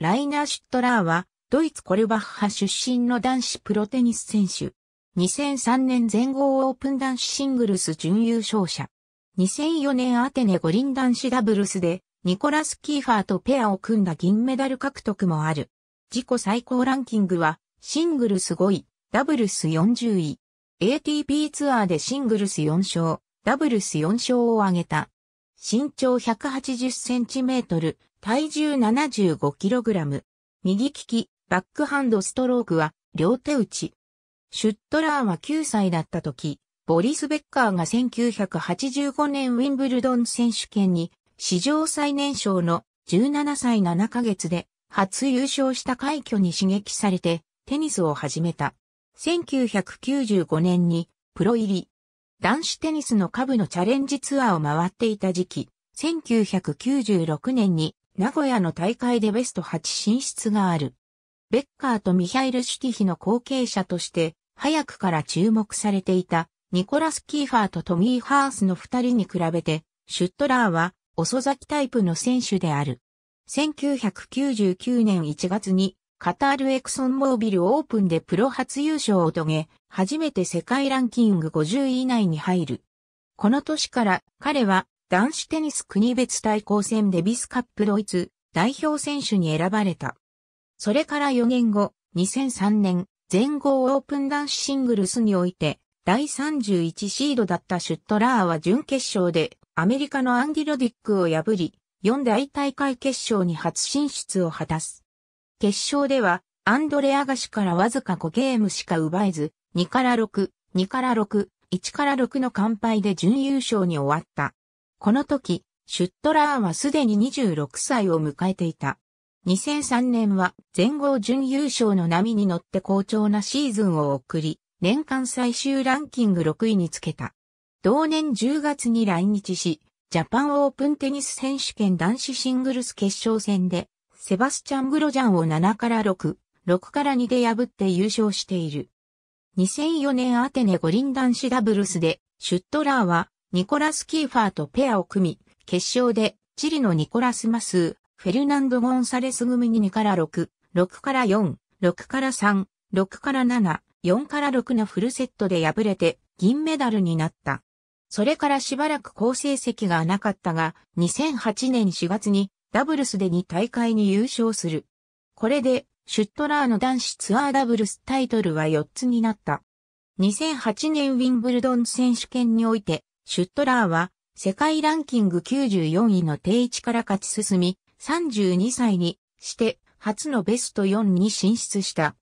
ライナー・シュットラーは、ドイツコルバッハ出身の男子プロテニス選手。2003年全豪オープン男子シングルス準優勝者。2004年アテネ五輪男子ダブルスで、ニコラス・キーファーとペアを組んだ銀メダル獲得もある。自己最高ランキングは、シングルス5位、ダブルス40位。ATP ツアーでシングルス4勝、ダブルス4勝を挙げた。身長180センチメートル、体重 75kg。右利き、バックハンドストロークは両手打ち。シュットラーは9歳だった時、ボリス・ベッカーが1985年ウィンブルドン選手権に史上最年少の17歳7ヶ月で初優勝した快挙に刺激されてテニスを始めた。1995年にプロ入り。男子テニスの下部のチャレンジツアーを回っていた時期、1996年に名古屋の大会でベスト8進出がある。ベッカーとミハイル・シュティヒの後継者として、早くから注目されていた、ニコラス・キーファーとトミー・ハースの二人に比べて、シュットラーは遅咲きタイプの選手である。1999年1月にカタールエクソンモービルオープンでプロ初優勝を遂げ、初めて世界ランキング50位以内に入る。この年から彼は男子テニス国別対抗戦デビスカップドイツ代表選手に選ばれた。それから4年後、2003年、全豪オープン男子シングルスにおいて、第31シードだったシュットラーは準決勝で、アメリカのアンディ・ロディックを破り、4大大会決勝に初進出を果たす。決勝では、アンドレアガシからわずか5ゲームしか奪えず、2から6、2から6、1から6の完敗で準優勝に終わった。この時、シュットラーはすでに26歳を迎えていた。2003年は全豪準優勝の波に乗って好調なシーズンを送り、年間最終ランキング6位につけた。同年10月に来日し、ジャパンオープンテニス選手権男子シングルス決勝戦で、セバスチャン・グロジャンを7から6、6から2で破って優勝している。2004年アテネ五輪男子ダブルスで、シュットラーはニコラス・キーファーとペアを組み、決勝でチリのニコラス・マスー、フェルナンド・ゴンサレス組に2から6、6から4、6から3、6から7、4から6のフルセットで敗れて銀メダルになった。それからしばらく好成績がなかったが、2008年4月にダブルスで2大会に優勝する。これで、シュットラーの男子ツアーダブルスタイトルは4つになった。2008年ウィンブルドン選手権において、シュットラーは世界ランキング94位の定位置から勝ち進み、32歳にして初のベスト4に進出した。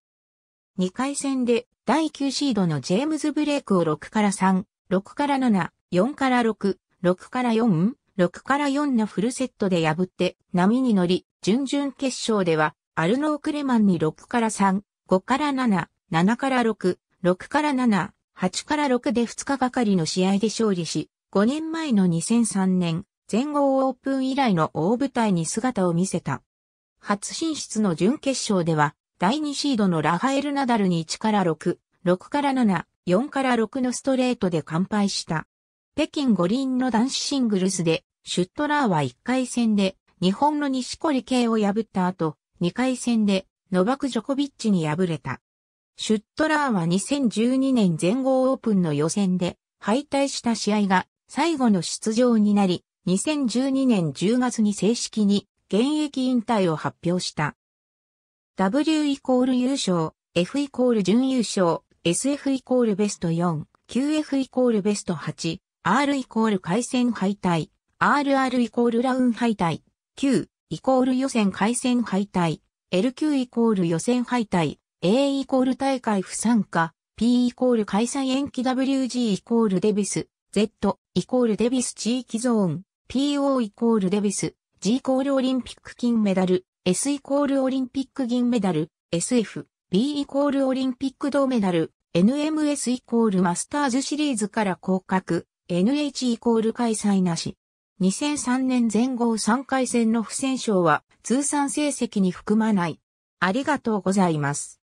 2回戦で第9シードのジェームズ・ブレイクを6から3、6から7、4から6、6から4、6から4のフルセットで破って波に乗り、準々決勝ではアルノー・クレマンに6から3、5から7、7から6、6から7、8から6で2日がかりの試合で勝利し、5年前の2003年、全豪オープン以来の大舞台に姿を見せた。初進出の準決勝では、第2シードのラファエル・ナダルに1から6、6から7、4から6のストレートで完敗した。北京五輪の男子シングルスで、シュットラーは1回戦で、日本の西堀圭を破った後、2回戦で、ノバク・ジョコビッチに敗れた。シュットラーは2012年全豪オープンの予選で敗退した試合が最後の出場になり、2012年10月に正式に現役引退を発表した。W イコール優勝、F イコール準優勝、SF イコールベスト4、QF イコールベスト8、R イコール回戦敗退、RR イコールラウン敗退、Q イコール予選回戦敗退、LQ イコール予選敗退、A イコール大会不参加、P イコール開催延期 WG イコールデビス、Z イコールデビス地域ゾーン、PO イコールデビス、G イコールオリンピック金メダル、S イコールオリンピック銀メダル、SF、B イコールオリンピック銅メダル、NMS イコールマスターズシリーズから降格、NH イコール開催なし。2003年前後3回戦の不戦勝は通算成績に含まない。ありがとうございます。